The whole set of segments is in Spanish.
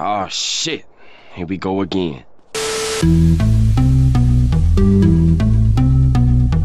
Oh shit. Here we go again.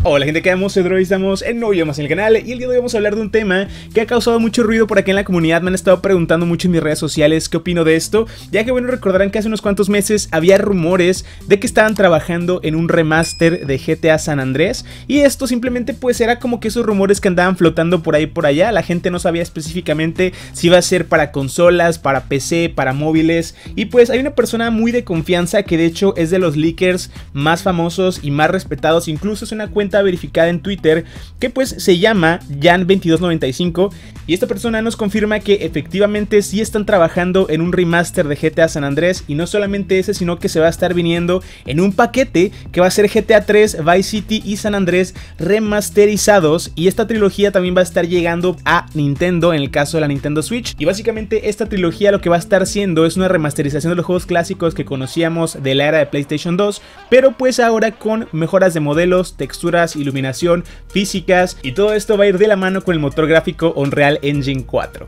Hola gente, que damos? Soy estamos en nuevo más en el canal y el día de hoy vamos a hablar de un tema que ha causado mucho ruido por aquí en la comunidad, me han estado preguntando mucho en mis redes sociales qué opino de esto, ya que bueno, recordarán que hace unos cuantos meses había rumores de que estaban trabajando en un remaster de GTA San Andrés y esto simplemente pues era como que esos rumores que andaban flotando por ahí por allá, la gente no sabía específicamente si iba a ser para consolas, para PC, para móviles y pues hay una persona muy de confianza que de hecho es de los leakers más famosos y más respetados, incluso es una cuenta verificada en Twitter que pues se llama Jan2295 y esta persona nos confirma que efectivamente sí están trabajando en un remaster de GTA San Andrés y no solamente ese sino que se va a estar viniendo en un paquete que va a ser GTA 3, Vice City y San Andrés remasterizados y esta trilogía también va a estar llegando a Nintendo en el caso de la Nintendo Switch y básicamente esta trilogía lo que va a estar siendo es una remasterización de los juegos clásicos que conocíamos de la era de PlayStation 2 pero pues ahora con mejoras de modelos, texturas iluminación, físicas y todo esto va a ir de la mano con el motor gráfico Unreal Engine 4.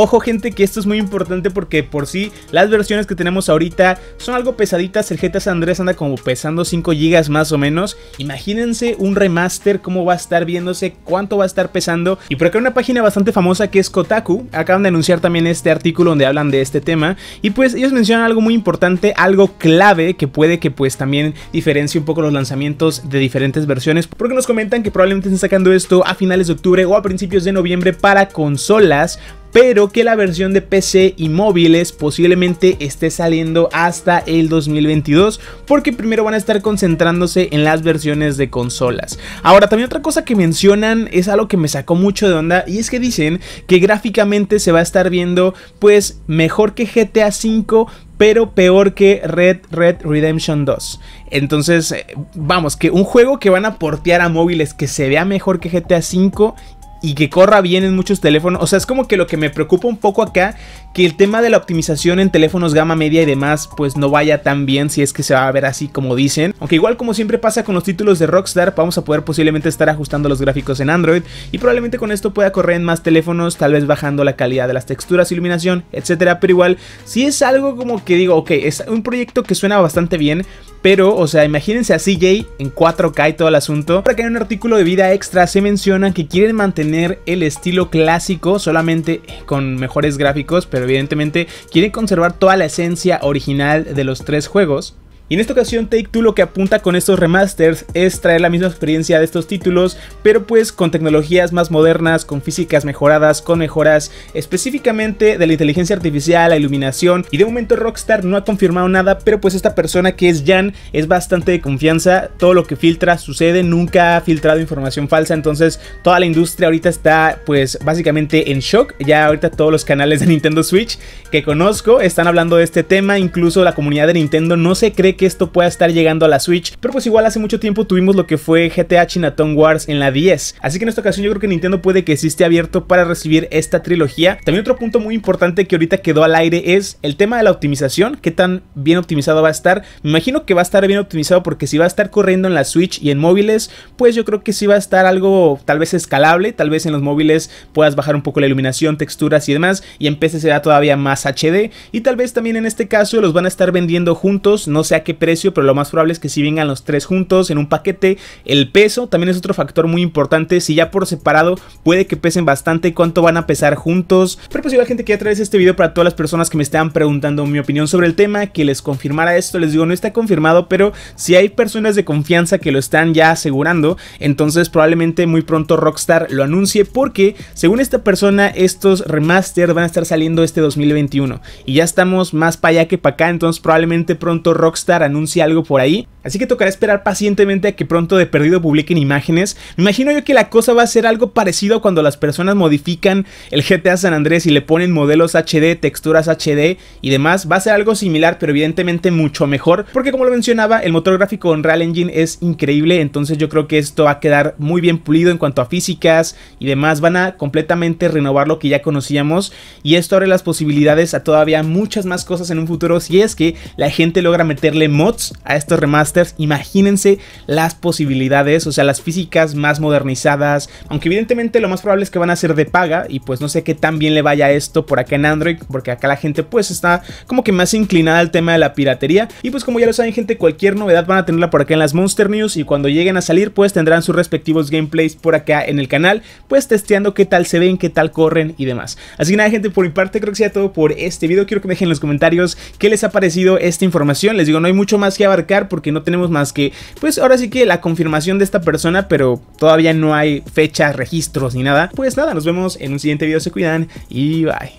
Ojo gente que esto es muy importante porque por sí las versiones que tenemos ahorita son algo pesaditas. El GTA San Andrés anda como pesando 5 GB más o menos. Imagínense un remaster, cómo va a estar viéndose, cuánto va a estar pesando. Y por acá hay una página bastante famosa que es Kotaku. Acaban de anunciar también este artículo donde hablan de este tema. Y pues ellos mencionan algo muy importante, algo clave que puede que pues también diferencie un poco los lanzamientos de diferentes versiones. Porque nos comentan que probablemente estén sacando esto a finales de octubre o a principios de noviembre para consolas pero que la versión de PC y móviles posiblemente esté saliendo hasta el 2022 porque primero van a estar concentrándose en las versiones de consolas. Ahora también otra cosa que mencionan es algo que me sacó mucho de onda y es que dicen que gráficamente se va a estar viendo pues mejor que GTA V, pero peor que Red Red Redemption 2. Entonces, eh, vamos, que un juego que van a portear a móviles que se vea mejor que GTA V y que corra bien en muchos teléfonos. O sea, es como que lo que me preocupa un poco acá, que el tema de la optimización en teléfonos gama media y demás, pues no vaya tan bien si es que se va a ver así como dicen. Aunque igual como siempre pasa con los títulos de Rockstar, vamos a poder posiblemente estar ajustando los gráficos en Android y probablemente con esto pueda correr en más teléfonos, tal vez bajando la calidad de las texturas, iluminación, etcétera. Pero igual, si es algo como que digo, ok, es un proyecto que suena bastante bien, pero, o sea, imagínense a CJ en 4K y todo el asunto. Para que en un artículo de vida extra se menciona que quieren mantener el estilo clásico, solamente con mejores gráficos, pero evidentemente quieren conservar toda la esencia original de los tres juegos. Y en esta ocasión Take Two lo que apunta con estos remasters es traer la misma experiencia de estos títulos, pero pues con tecnologías más modernas, con físicas mejoradas, con mejoras específicamente de la inteligencia artificial, la iluminación. Y de momento Rockstar no ha confirmado nada, pero pues esta persona que es Jan es bastante de confianza. Todo lo que filtra sucede, nunca ha filtrado información falsa, entonces toda la industria ahorita está pues básicamente en shock. Ya ahorita todos los canales de Nintendo Switch que conozco están hablando de este tema, incluso la comunidad de Nintendo no se cree que esto pueda estar llegando a la Switch, pero pues igual hace mucho tiempo tuvimos lo que fue GTA Chinatown Wars en la 10, así que en esta ocasión yo creo que Nintendo puede que sí esté abierto para recibir esta trilogía. También otro punto muy importante que ahorita quedó al aire es el tema de la optimización, qué tan bien optimizado va a estar. Me imagino que va a estar bien optimizado porque si va a estar corriendo en la Switch y en móviles, pues yo creo que sí va a estar algo tal vez escalable, tal vez en los móviles puedas bajar un poco la iluminación, texturas y demás, y en PC será todavía más HD, y tal vez también en este caso los van a estar vendiendo juntos, no sé a precio, pero lo más probable es que si vengan los tres juntos en un paquete. El peso también es otro factor muy importante. Si ya por separado puede que pesen bastante, cuánto van a pesar juntos. Pero pues la gente que ya traes este video para todas las personas que me están preguntando mi opinión sobre el tema, que les confirmara esto. Les digo, no está confirmado, pero si hay personas de confianza que lo están ya asegurando, entonces probablemente muy pronto Rockstar lo anuncie porque según esta persona estos remaster van a estar saliendo este 2021 y ya estamos más para allá que para acá, entonces probablemente pronto Rockstar anuncia algo por ahí, Así que tocará esperar pacientemente a que pronto de perdido publiquen imágenes. Me imagino yo que la cosa va a ser algo parecido cuando las personas modifican el GTA San Andrés y le ponen modelos HD, texturas HD y demás. Va a ser algo similar, pero evidentemente mucho mejor. Porque como lo mencionaba, el motor gráfico en Unreal Engine es increíble. Entonces yo creo que esto va a quedar muy bien pulido en cuanto a físicas y demás. Van a completamente renovar lo que ya conocíamos. Y esto abre las posibilidades a todavía muchas más cosas en un futuro. Si es que la gente logra meterle mods a estos remasters imagínense las posibilidades, o sea, las físicas más modernizadas, aunque evidentemente lo más probable es que van a ser de paga y pues no sé qué tan bien le vaya esto por acá en Android, porque acá la gente pues está como que más inclinada al tema de la piratería y pues como ya lo saben gente, cualquier novedad van a tenerla por acá en las Monster News y cuando lleguen a salir pues tendrán sus respectivos gameplays por acá en el canal, pues testeando qué tal se ven, qué tal corren y demás. Así que nada gente, por mi parte creo que sea todo por este video, quiero que me dejen en los comentarios qué les ha parecido esta información, les digo no hay mucho más que abarcar porque no no tenemos más que, pues ahora sí que la confirmación de esta persona, pero todavía no hay fechas, registros ni nada. Pues nada, nos vemos en un siguiente video, se cuidan y bye.